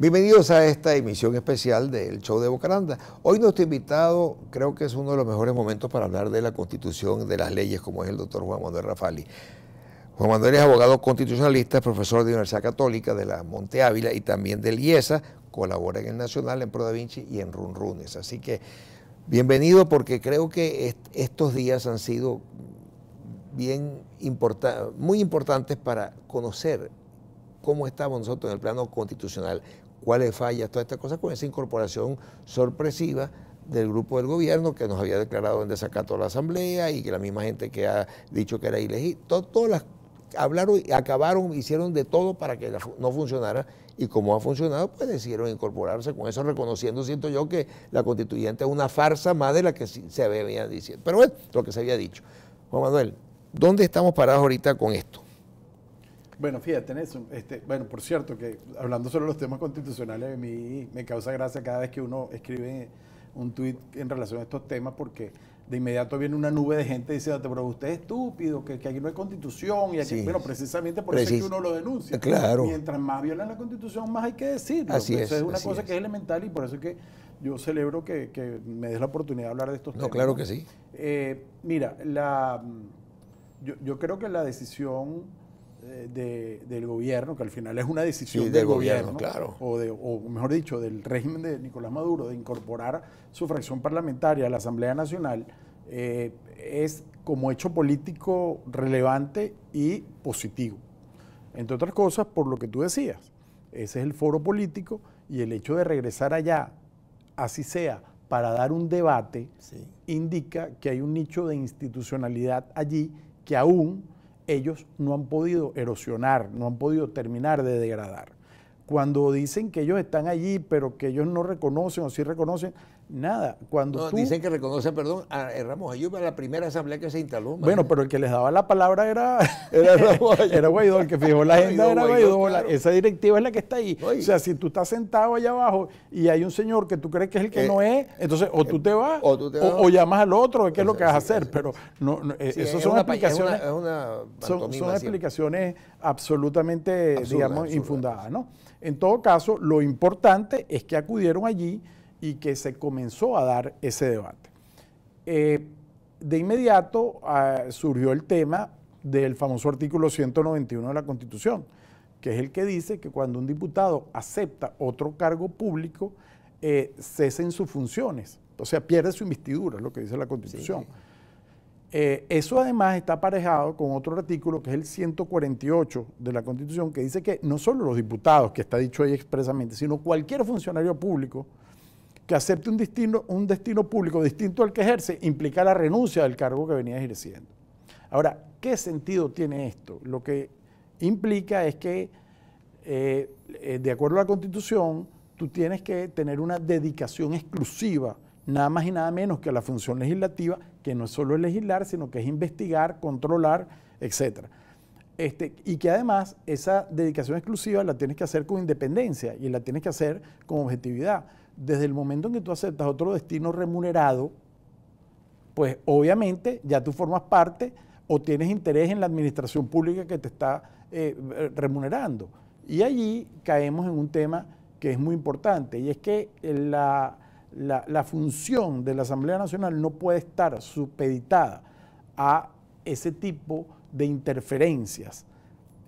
Bienvenidos a esta emisión especial del show de Bocaranda. Hoy nuestro invitado creo que es uno de los mejores momentos para hablar de la constitución, de las leyes, como es el doctor Juan Manuel Rafali. Juan Manuel es abogado constitucionalista, profesor de Universidad Católica de la Monte Ávila y también del IESA, colabora en el Nacional, en Pro Vinci y en Run Runes. Así que bienvenido porque creo que estos días han sido bien muy importantes para conocer cómo estamos nosotros en el plano constitucional, cuáles fallas, todas estas cosas, con esa incorporación sorpresiva del grupo del gobierno que nos había declarado en desacato a la Asamblea y que la misma gente que ha dicho que era ilegítima, todas las hablaron, acabaron, hicieron de todo para que no funcionara y como ha funcionado, pues decidieron incorporarse con eso, reconociendo, siento yo, que la constituyente es una farsa más de la que se había diciendo. Pero bueno, lo que se había dicho. Juan Manuel, ¿dónde estamos parados ahorita con esto? Bueno, fíjate en eso. Este, bueno, por cierto, que hablando sobre los temas constitucionales, a mí me causa gracia cada vez que uno escribe un tuit en relación a estos temas, porque de inmediato viene una nube de gente diciendo, pero usted es estúpido, que, aquí no hay constitución, y aquí, bueno, precisamente por eso es que uno lo denuncia. Claro. Mientras más violan la constitución, más hay que decirlo. Así pues, eso es, una cosa que es elemental y por eso es que yo celebro que, me des la oportunidad de hablar de estos temas. No, claro que sí. Eh, mira, la, yo creo que la decisión del gobierno, que al final es una decisión del, gobierno, claro. o, de, mejor dicho, del régimen de Nicolás Maduro, de incorporar su fracción parlamentaria a la Asamblea Nacional, eh, es como hecho político relevante y positivo. Entre otras cosas, por lo que tú decías, ese es el foro político y el hecho de regresar allá, así sea, para dar un debate, indica que hay un nicho de institucionalidad allí que aún ellos no han podido erosionar, no han podido terminar de degradar. Cuando dicen que ellos están allí, pero que ellos no reconocen o sí reconocen, Nada, cuando Dicen que reconoce, perdón, a eh, Ramos Ayub a la primera asamblea que se instaló. Bueno, pero el que les daba la palabra era, era Guaidó, el que fijó la agenda era Guaidó, esa directiva es la que está ahí. O sea, si tú estás sentado allá abajo y hay un señor que tú crees que es el que eh, no es, entonces o tú te vas, o, llamas al otro, qué es lo que vas a hacer, pero no, eso son explicaciones... son, explicaciones absolutamente, digamos, infundadas, En todo caso, lo importante es que acudieron allí y que se comenzó a dar ese debate. Eh, de inmediato ah, surgió el tema del famoso artículo 191 de la Constitución, que es el que dice que cuando un diputado acepta otro cargo público, eh, cesen sus funciones, o sea, pierde su investidura, es lo que dice la Constitución. Eh, eso además está aparejado con otro artículo que es el 148 de la Constitución, que dice que no solo los diputados, que está dicho ahí expresamente, sino cualquier funcionario público que acepte un destino, un destino público distinto al que ejerce implica la renuncia del cargo que venía ejerciendo. Ahora, ¿qué sentido tiene esto? Lo que implica es que, eh, eh, de acuerdo a la Constitución, tú tienes que tener una dedicación exclusiva, nada más y nada menos que a la función legislativa, que no es solo legislar, sino que es investigar, controlar, etc. Este, y que además esa dedicación exclusiva la tienes que hacer con independencia y la tienes que hacer con objetividad desde el momento en que tú aceptas otro destino remunerado, pues obviamente ya tú formas parte o tienes interés en la administración pública que te está eh, remunerando. Y allí caemos en un tema que es muy importante, y es que la, función de la Asamblea Nacional no puede estar supeditada a ese tipo de interferencias.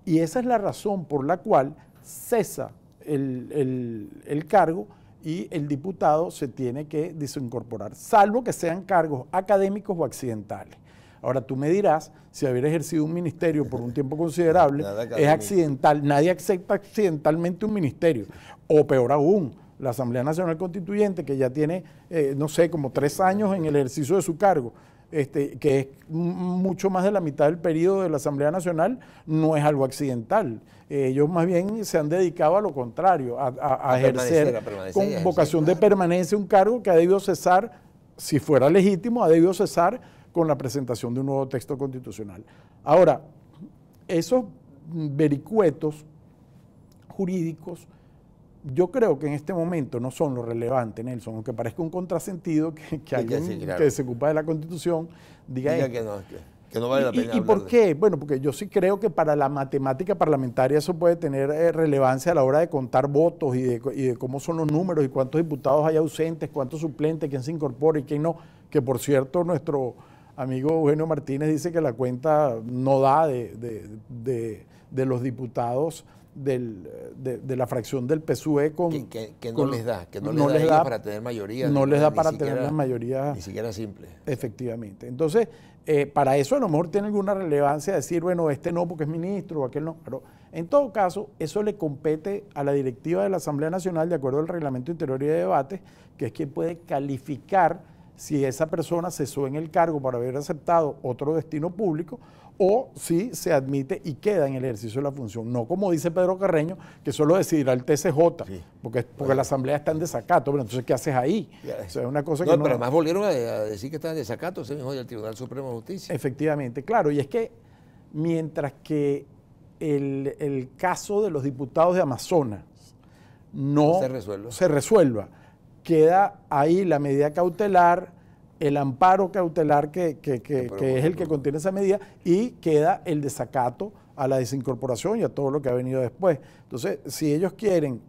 Y esa es la razón por la cual cesa el cargo y el diputado se tiene que desincorporar, salvo que sean cargos académicos o accidentales. Ahora tú me dirás, si haber ejercido un ministerio por un tiempo considerable es accidental, nadie acepta accidentalmente un ministerio, o peor aún, la Asamblea Nacional Constituyente, que ya tiene, eh, no sé, como tres años en el ejercicio de su cargo, este, que es mucho más de la mitad del periodo de la Asamblea Nacional, no es algo accidental. Eh, ellos más bien se han dedicado a lo contrario, a, ejercer con vocación de permanencia un cargo que ha debido cesar, si fuera legítimo, ha debido cesar con la presentación de un nuevo texto constitucional. Ahora, esos vericuetos jurídicos yo creo que en este momento no son lo relevante, Nelson, aunque parezca un contrasentido que, alguien que se ocupa de la Constitución diga, que, no, vale la pena. ¿Y, por qué? Bueno, porque yo sí creo que para la matemática parlamentaria eso puede tener eh, relevancia a la hora de contar votos y de, cómo son los números y cuántos diputados hay ausentes, cuántos suplentes, quién se incorpora y quién no. Que por cierto, nuestro amigo Eugenio Martínez dice que la cuenta no da de los diputados del, de, la fracción del PSUE con... Que, no les da, que no, les, da, para tener mayoría. No les da para tener la mayoría... Ni siquiera simple. Efectivamente. Entonces, eh, para eso a lo mejor tiene alguna relevancia decir, bueno, este no porque es ministro o aquel no. Pero en todo caso, eso le compete a la directiva de la Asamblea Nacional, de acuerdo al Reglamento Interior y de Debate, que es quien puede calificar si esa persona cesó en el cargo por haber aceptado otro destino público o si se admite y queda en el ejercicio de la función. No como dice Pedro Carreño, que solo decidirá el TCJ, porque, porque la Asamblea está en desacato, pero entonces ¿qué haces ahí? es una cosa pero además volvieron a, decir que está en desacato, se dijo el Tribunal Supremo de Justicia. Efectivamente, claro, y es que mientras que el, caso de los diputados de Amazonas no, se resuelva, queda ahí la medida cautelar el amparo cautelar que, es el que contiene esa medida y queda el desacato a la desincorporación y a todo lo que ha venido después. Entonces, si ellos quieren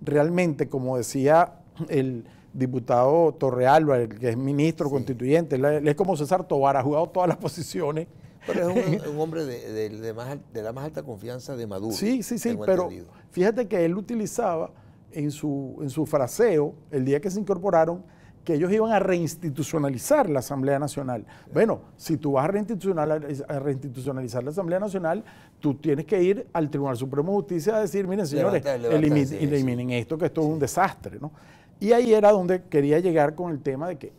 realmente, como decía el diputado Torrealba, el que es ministro constituyente, es como César Tobar, ha jugado todas las posiciones. Pero es un, hombre de, de, la más alta confianza de Maduro. Sí, sí, sí, pero fíjate que él utilizaba en su, en su fraseo, el día que se incorporaron, que ellos iban a reinstitucionalizar la Asamblea Nacional. Bueno, si tú vas a reinstitucionalizar, la Asamblea Nacional, tú tienes que ir al Tribunal Supremo de Justicia a decir, miren señores, eliminen, esto, que esto es un desastre. Y ahí era donde quería llegar con el tema de que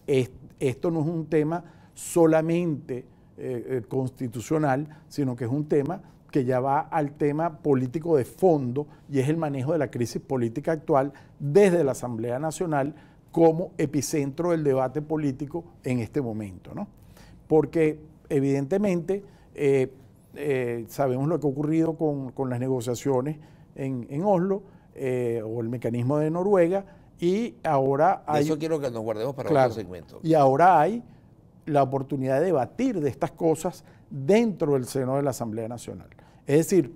esto no es un tema solamente eh, eh, constitucional, sino que es un tema que ya va al tema político de fondo y es el manejo de la crisis política actual desde la Asamblea Nacional como epicentro del debate político en este momento, ¿no? Porque evidentemente eh, eh, sabemos lo que ha ocurrido con, las negociaciones en, Oslo eh, o el mecanismo de Noruega y ahora hay... eso quiero que nos guardemos para otro segmento. Y ahora hay la oportunidad de debatir de estas cosas dentro del seno de la Asamblea Nacional. Es decir,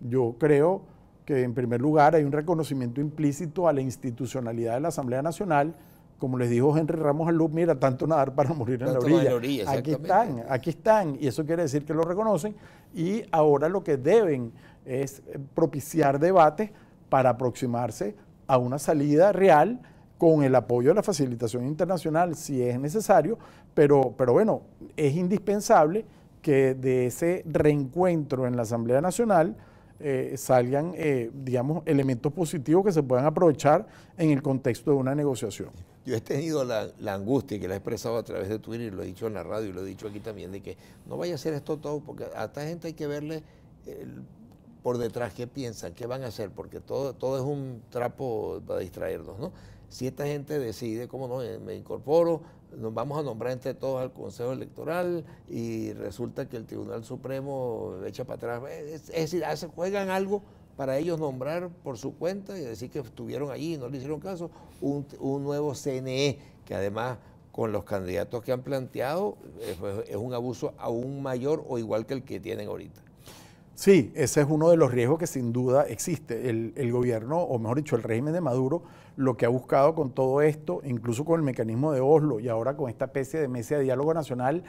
yo creo que en primer lugar hay un reconocimiento implícito a la institucionalidad de la Asamblea Nacional, como les dijo Henry Ramos Alup, mira, tanto nadar para morir en la orilla. aquí están, aquí están, y eso quiere decir que lo reconocen, y ahora lo que deben es eh, propiciar debates para aproximarse a una salida real con el apoyo de la facilitación internacional si es necesario, pero, pero bueno, es indispensable que de ese reencuentro en la Asamblea Nacional, eh, salgan, eh, digamos, elementos positivos que se puedan aprovechar en el contexto de una negociación. Yo he tenido la, angustia que la he expresado a través de Twitter y lo he dicho en la radio y lo he dicho aquí también, de que no vaya a ser esto todo, porque a esta gente hay que verle por detrás qué piensan, qué van a hacer, porque todo, todo es un trapo para distraernos, ¿no? Si esta gente decide, cómo no, eh, me incorporo, nos vamos a nombrar entre todos al Consejo Electoral y resulta que el Tribunal Supremo echa para atrás. Es, es decir, juegan algo para ellos nombrar por su cuenta y decir que estuvieron allí y no le hicieron caso, un, nuevo CNE, que además con los candidatos que han planteado es un abuso aún mayor o igual que el que tienen ahorita. Sí, ese es uno de los riesgos que sin duda existe. El, gobierno, o mejor dicho, el régimen de Maduro, lo que ha buscado con todo esto, incluso con el mecanismo de Oslo y ahora con esta especie de mesa de diálogo nacional,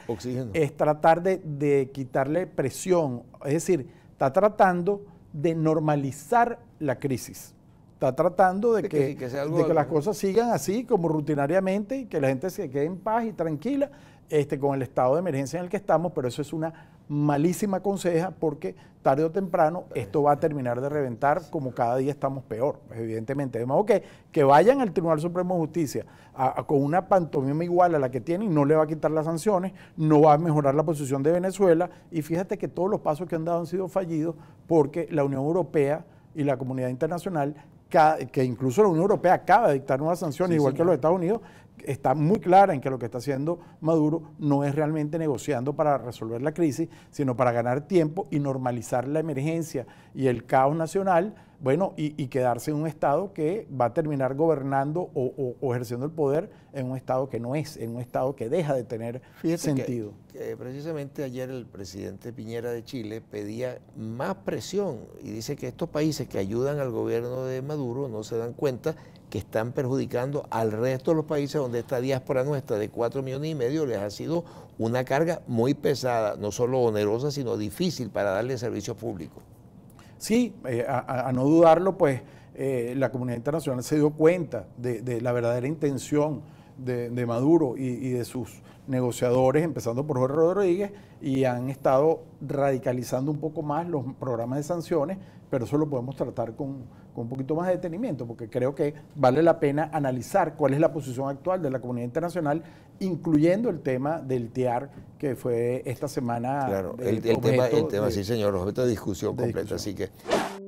es tratar de, quitarle presión. Es decir, está tratando de normalizar la crisis está tratando de, que, que, las cosas sigan así como rutinariamente y que la gente se quede en paz y tranquila este, con el estado de emergencia en el que estamos, pero eso es una malísima conseja porque tarde o temprano esto va a terminar de reventar como cada día estamos peor, evidentemente. Además, que, que vayan al Tribunal Supremo de Justicia con una pantomima igual a la que tienen, no le va a quitar las sanciones, no va a mejorar la posición de Venezuela y fíjate que todos los pasos que han dado han sido fallidos porque la Unión Europea y la comunidad internacional que incluso la Unión Europea acaba de dictar nuevas sanciones, igual que los Estados Unidos, está muy clara en que lo que está haciendo Maduro no es realmente negociando para resolver la crisis, sino para ganar tiempo y normalizar la emergencia y el caos nacional bueno, y, quedarse en un Estado que va a terminar gobernando o, ejerciendo el poder en un Estado que no es, en un Estado que deja de tener sentido. precisamente ayer el presidente Piñera de Chile pedía más presión y dice que estos países que ayudan al gobierno de Maduro no se dan cuenta que están perjudicando al resto de los países donde esta diáspora nuestra de cuatro millones y medio les ha sido una carga muy pesada, no solo onerosa, sino difícil para darle servicio público sí, eh, a, no dudarlo, pues eh, la comunidad internacional se dio cuenta de, la verdadera intención de, Maduro y, de sus negociadores, empezando por Jorge Rodríguez, y han estado radicalizando un poco más los programas de sanciones pero eso lo podemos tratar con, un poquito más de detenimiento, porque creo que vale la pena analizar cuál es la posición actual de la comunidad internacional, incluyendo el tema del TIAR, que fue esta semana. Claro, el, tema, tema sí señor, objeto de discusión completa, así que...